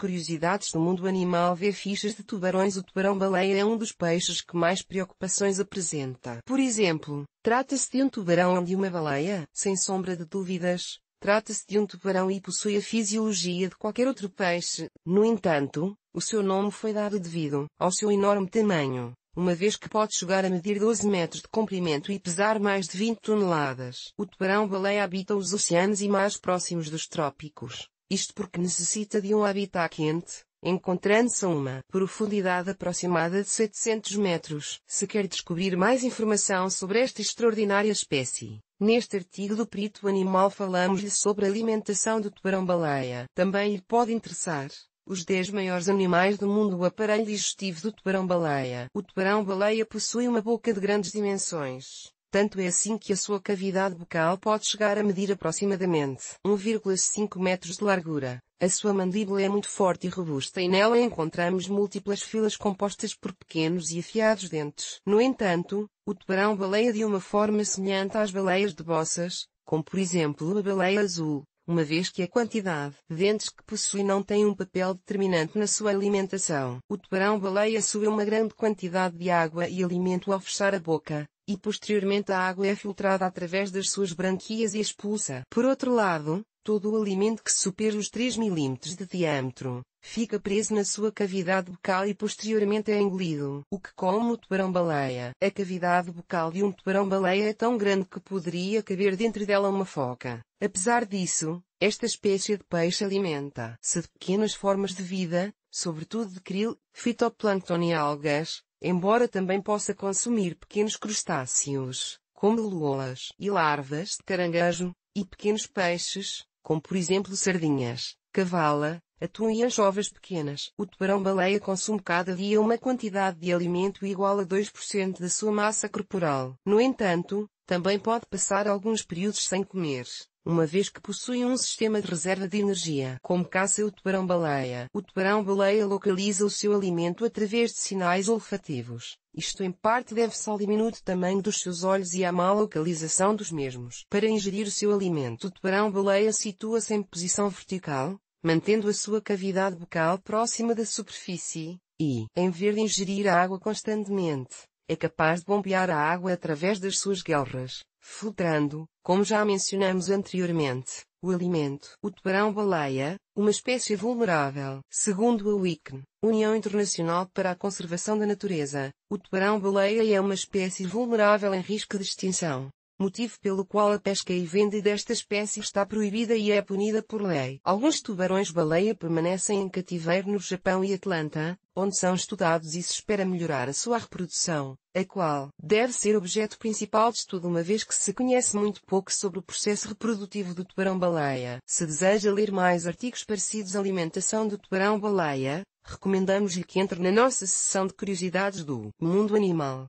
Curiosidades do mundo animal Ver fichas de tubarões O tubarão-baleia é um dos peixes que mais preocupações apresenta. Por exemplo, trata-se de um tubarão ou de uma baleia? Sem sombra de dúvidas, trata-se de um tubarão e possui a fisiologia de qualquer outro peixe. No entanto, o seu nome foi dado devido ao seu enorme tamanho, uma vez que pode chegar a medir 12 metros de comprimento e pesar mais de 20 toneladas. O tubarão-baleia habita os oceanos e mais próximos dos trópicos isto porque necessita de um habitat quente, encontrando-se a uma profundidade aproximada de 700 metros. Se quer descobrir mais informação sobre esta extraordinária espécie, neste artigo do Perito Animal falamos-lhe sobre a alimentação do tubarão-baleia. Também lhe pode interessar os 10 maiores animais do mundo o aparelho digestivo do tubarão-baleia. O tubarão-baleia possui uma boca de grandes dimensões tanto é assim que a sua cavidade bucal pode chegar a medir aproximadamente 1,5 metros de largura. A sua mandíbula é muito forte e robusta e nela encontramos múltiplas filas compostas por pequenos e afiados dentes. No entanto, o tubarão baleia de uma forma semelhante às baleias de bossas, como por exemplo a baleia azul, uma vez que a quantidade de dentes que possui não tem um papel determinante na sua alimentação. O tubarão-baleia suga uma grande quantidade de água e alimento ao fechar a boca, e posteriormente a água é filtrada através das suas branquias e expulsa. Por outro lado, todo o alimento que supera os 3 mm de diâmetro, fica preso na sua cavidade bucal e posteriormente é engolido. O que come o tubarão-baleia? A cavidade bucal de um tubarão-baleia é tão grande que poderia caber dentro dela uma foca. Apesar disso, esta espécie de peixe alimenta-se de pequenas formas de vida, sobretudo de krill, fitoplâncton e algas, embora também possa consumir pequenos crustáceos, como luolas e larvas de caranguejo, e pequenos peixes, como por exemplo sardinhas, cavala, atum e anchovas pequenas. O tubarão-baleia consome cada dia uma quantidade de alimento igual a 2% da sua massa corporal. No entanto, também pode passar alguns períodos sem comer, uma vez que possui um sistema de reserva de energia. Como caça o tubarão-baleia. O tubarão-baleia localiza o seu alimento através de sinais olfativos. Isto em parte deve-se ao diminuto tamanho dos seus olhos e à má localização dos mesmos. Para ingerir o seu alimento, o tubarão-baleia situa-se em posição vertical, mantendo a sua cavidade bucal próxima da superfície, e, em vez de ingerir a água constantemente, é capaz de bombear a água através das suas guelras. Filtrando, como já mencionamos anteriormente, o alimento, o tubarão-baleia, uma espécie vulnerável. Segundo a WICN, União Internacional para a Conservação da Natureza, o tubarão-baleia é uma espécie vulnerável em risco de extinção motivo pelo qual a pesca e venda desta espécie está proibida e é punida por lei. Alguns tubarões-baleia permanecem em cativeiro no Japão e Atlanta, onde são estudados e se espera melhorar a sua reprodução, a qual deve ser objeto principal de estudo uma vez que se conhece muito pouco sobre o processo reprodutivo do tubarão-baleia. Se deseja ler mais artigos parecidos à alimentação do tubarão-baleia, recomendamos-lhe que entre na nossa seção de curiosidades do mundo animal.